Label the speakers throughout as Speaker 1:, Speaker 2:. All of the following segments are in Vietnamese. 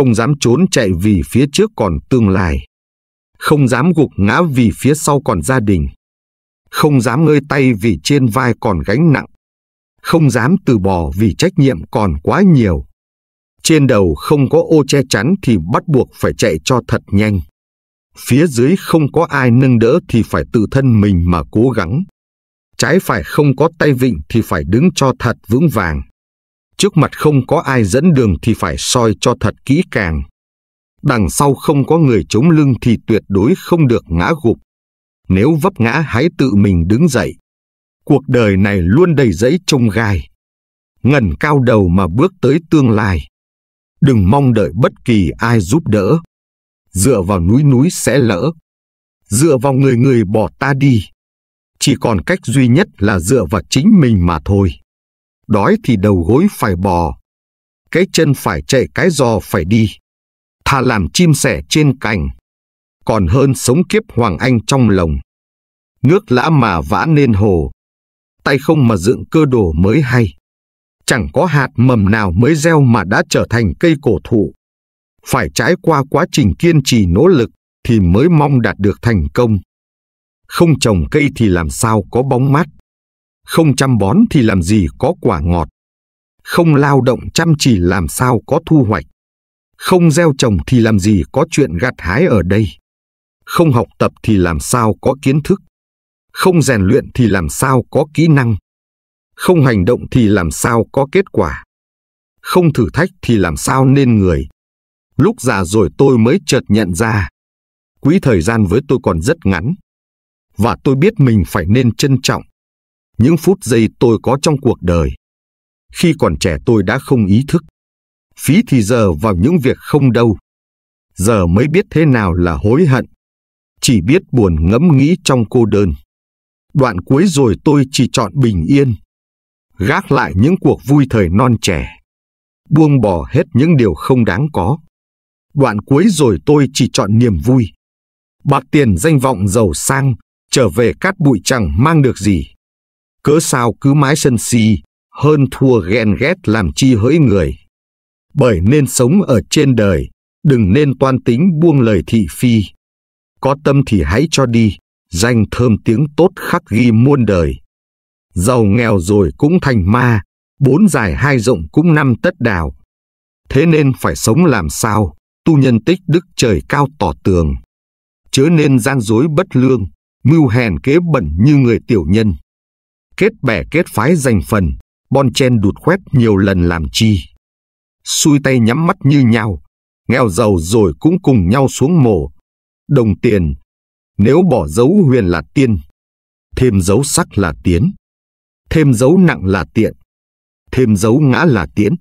Speaker 1: không dám trốn chạy vì phía trước còn tương lai, không dám gục ngã vì phía sau còn gia đình, không dám ngơi tay vì trên vai còn gánh nặng, không dám từ bỏ vì trách nhiệm còn quá nhiều. Trên đầu không có ô che chắn thì bắt buộc phải chạy cho thật nhanh. Phía dưới không có ai nâng đỡ thì phải tự thân mình mà cố gắng. Trái phải không có tay vịnh thì phải đứng cho thật vững vàng trước mặt không có ai dẫn đường thì phải soi cho thật kỹ càng. Đằng sau không có người chống lưng thì tuyệt đối không được ngã gục. Nếu vấp ngã hãy tự mình đứng dậy. Cuộc đời này luôn đầy rẫy trông gai. Ngần cao đầu mà bước tới tương lai. Đừng mong đợi bất kỳ ai giúp đỡ. Dựa vào núi núi sẽ lỡ. Dựa vào người người bỏ ta đi. Chỉ còn cách duy nhất là dựa vào chính mình mà thôi đói thì đầu gối phải bò, cái chân phải chạy cái giò phải đi, thà làm chim sẻ trên cành, còn hơn sống kiếp Hoàng Anh trong lòng. Nước lã mà vã nên hồ, tay không mà dựng cơ đồ mới hay. Chẳng có hạt mầm nào mới gieo mà đã trở thành cây cổ thụ. Phải trải qua quá trình kiên trì nỗ lực thì mới mong đạt được thành công. Không trồng cây thì làm sao có bóng mát. Không chăm bón thì làm gì có quả ngọt. Không lao động chăm chỉ làm sao có thu hoạch. Không gieo trồng thì làm gì có chuyện gặt hái ở đây. Không học tập thì làm sao có kiến thức. Không rèn luyện thì làm sao có kỹ năng. Không hành động thì làm sao có kết quả. Không thử thách thì làm sao nên người. Lúc già rồi tôi mới chợt nhận ra. Quỹ thời gian với tôi còn rất ngắn. Và tôi biết mình phải nên trân trọng những phút giây tôi có trong cuộc đời. Khi còn trẻ tôi đã không ý thức, phí thì giờ vào những việc không đâu. Giờ mới biết thế nào là hối hận, chỉ biết buồn ngẫm nghĩ trong cô đơn. Đoạn cuối rồi tôi chỉ chọn bình yên, gác lại những cuộc vui thời non trẻ, buông bỏ hết những điều không đáng có. Đoạn cuối rồi tôi chỉ chọn niềm vui. Bạc tiền danh vọng giàu sang, trở về cát bụi chẳng mang được gì cớ sao cứ mãi sân si, hơn thua ghen ghét làm chi hỡi người. Bởi nên sống ở trên đời, đừng nên toan tính buông lời thị phi. Có tâm thì hãy cho đi, danh thơm tiếng tốt khắc ghi muôn đời. Giàu nghèo rồi cũng thành ma, bốn dài hai rộng cũng năm tất đào. Thế nên phải sống làm sao, tu nhân tích đức trời cao tỏ tường. Chớ nên gian dối bất lương, mưu hèn kế bẩn như người tiểu nhân kết bè kết phái giành phần, bon chen đụt khoét nhiều lần làm chi. Xui tay nhắm mắt như nhau, nghèo giàu rồi cũng cùng nhau xuống mồ. Đồng tiền, nếu bỏ dấu huyền là tiên, thêm dấu sắc là tiến, thêm dấu nặng là tiện, thêm dấu ngã là tiễn.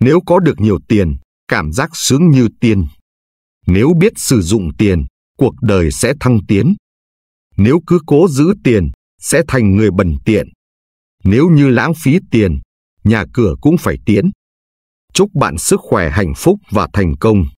Speaker 1: Nếu có được nhiều tiền, cảm giác sướng như tiên Nếu biết sử dụng tiền, cuộc đời sẽ thăng tiến. Nếu cứ cố giữ tiền, sẽ thành người bần tiện. Nếu như lãng phí tiền, nhà cửa cũng phải tiến. Chúc bạn sức khỏe hạnh phúc và thành công.